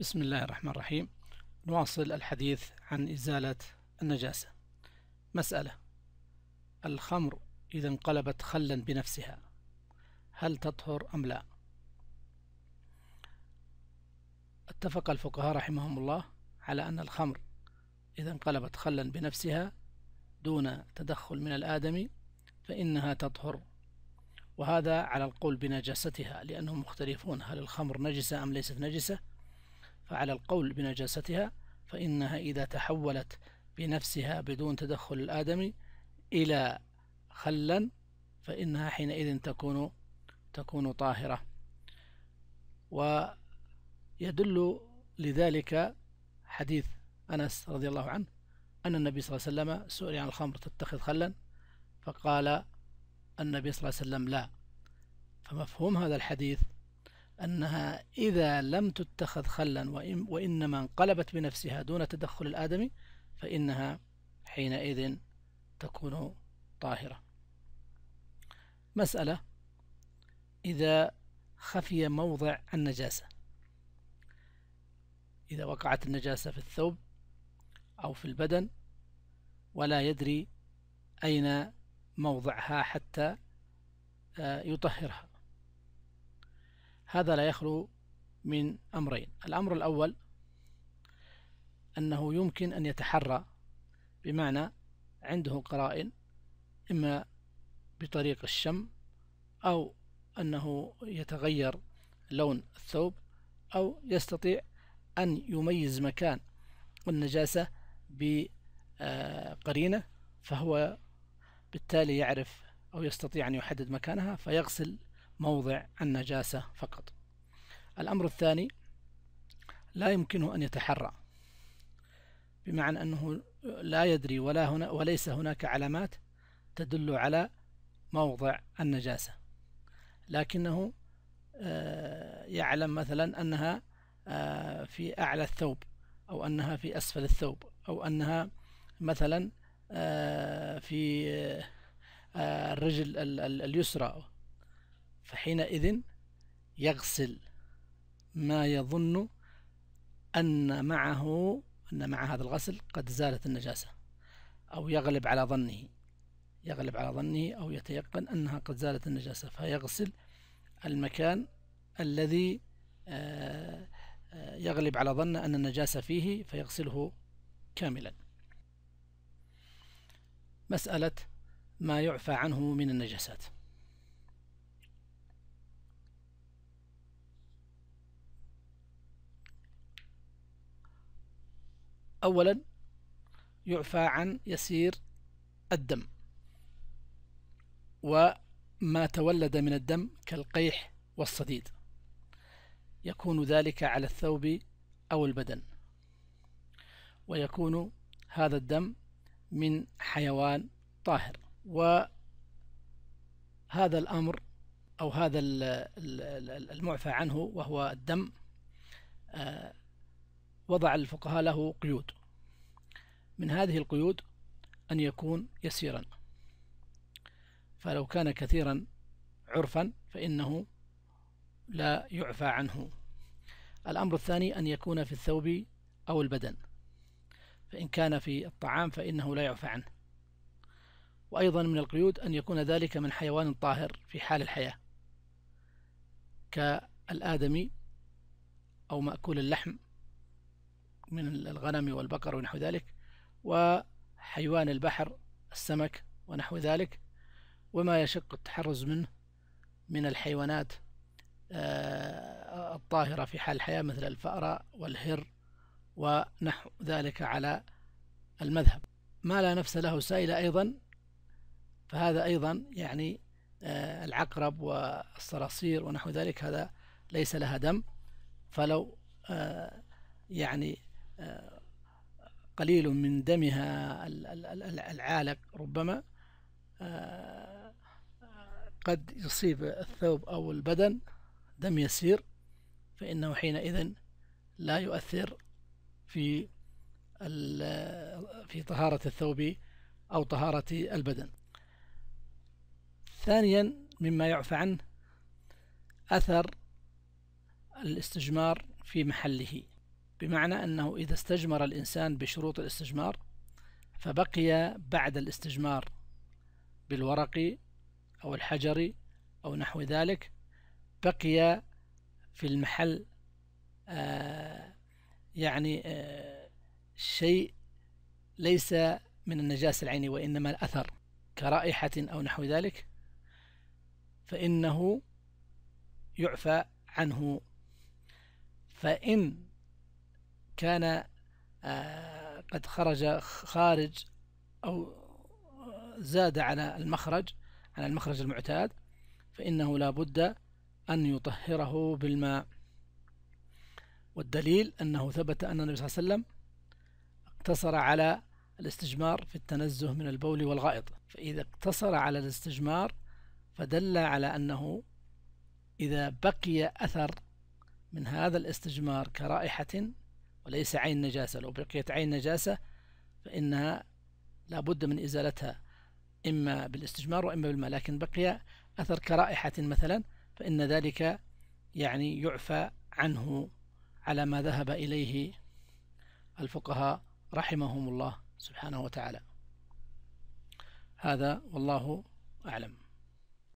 بسم الله الرحمن الرحيم نواصل الحديث عن إزالة النجاسة مسألة الخمر إذا انقلبت خلا بنفسها هل تطهر أم لا اتفق الفقهاء رحمهم الله على أن الخمر إذا انقلبت خلا بنفسها دون تدخل من الآدمي فإنها تطهر وهذا على القول بنجاستها لأنهم مختلفون هل الخمر نجسة أم ليست نجسة فعلى القول بنجاستها فإنها إذا تحولت بنفسها بدون تدخل الآدمي إلى خلا فإنها حينئذ تكون تكون طاهرة ويدل لذلك حديث أنس رضي الله عنه أن النبي صلى الله عليه وسلم سئل عن الخمر تتخذ خلا فقال النبي صلى الله عليه وسلم لا فمفهوم هذا الحديث أنها إذا لم تتخذ خلا وإنما انقلبت بنفسها دون تدخل الآدمي فإنها حينئذ تكون طاهرة مسألة إذا خفي موضع النجاسة إذا وقعت النجاسة في الثوب أو في البدن ولا يدري أين موضعها حتى آه، يطهرها هذا لا يخلو من أمرين الأمر الأول أنه يمكن أن يتحرى بمعنى عنده قرائن إما بطريق الشم أو أنه يتغير لون الثوب أو يستطيع أن يميز مكان النجاسة بقرينة فهو بالتالي يعرف أو يستطيع أن يحدد مكانها فيغسل موضع النجاسة فقط الأمر الثاني لا يمكنه أن يتحرى بمعنى أنه لا يدري ولا هنا وليس هناك علامات تدل على موضع النجاسة لكنه آه، يعلم مثلا أنها آه، في أعلى الثوب أو أنها في أسفل الثوب أو أنها مثلا آه، في الرجل اليسرى فحينئذ يغسل ما يظن أن معه أن مع هذا الغسل قد زالت النجاسة أو يغلب على ظنه يغلب على ظنه أو يتيقن أنها قد زالت النجاسة فيغسل المكان الذي آه، آه، يغلب على ظن أن النجاسة فيه فيغسله كاملا مسألة ما يعفى عنه من النجاسات أولا يعفى عن يسير الدم وما تولد من الدم كالقيح والصديد يكون ذلك على الثوب أو البدن ويكون هذا الدم من حيوان طاهر وهذا الأمر أو هذا المعفى عنه وهو الدم آه، وضع الفقهاء له قيود من هذه القيود أن يكون يسيرا فلو كان كثيرا عرفا فإنه لا يعفى عنه الأمر الثاني أن يكون في الثوب أو البدن فإن كان في الطعام فإنه لا يعفى عنه وأيضا من القيود أن يكون ذلك من حيوان طاهر في حال الحياة كالآدمي أو مأكول اللحم من الغنم والبقر ونحو ذلك وحيوان البحر السمك ونحو ذلك وما يشق التحرز منه من الحيوانات آه، الطاهرة في حال الحياة مثل الفأرة والهر ونحو ذلك على المذهب ما لا نفس له سائلة أيضا فهذا أيضا يعني آه، العقرب والصراصير ونحو ذلك هذا ليس لها دم فلو آه، يعني قليل من دمها العالق ربما آه، قد يصيب الثوب أو البدن دم يسير فإنه حينئذ لا يؤثر في في طهارة الثوب أو طهارة البدن ثانيا مما يعفى عنه أثر الاستجمار في محله بمعنى أنه إذا استجمر الإنسان بشروط الاستجمار فبقي بعد الاستجمار بالورق أو الحجر أو نحو ذلك بقي في المحل آه يعني آه شيء ليس من النجاسة العيني وإنما الأثر كرائحة أو نحو ذلك فإنه يعفى عنه فإن كان آه، قد خرج خارج أو آه، زاد على المخرج على المخرج المعتاد فإنه لا بد أن يطهره بالماء والدليل أنه ثبت أن النبي صلى الله عليه وسلم اقتصر على الاستجمار في التنزه من البول والغائط فإذا اقتصر على الاستجمار فدل على أنه إذا بقي أثر من هذا الاستجمار كرائحة وليس عين نجاسة لو بقيت عين نجاسة فإنها لابد من إزالتها إما بالاستجمار وإما بالماء لكن بقي أثر كرائحة مثلا فإن ذلك يعني يعفى عنه على ما ذهب إليه الفقهاء رحمهم الله سبحانه وتعالى هذا والله أعلم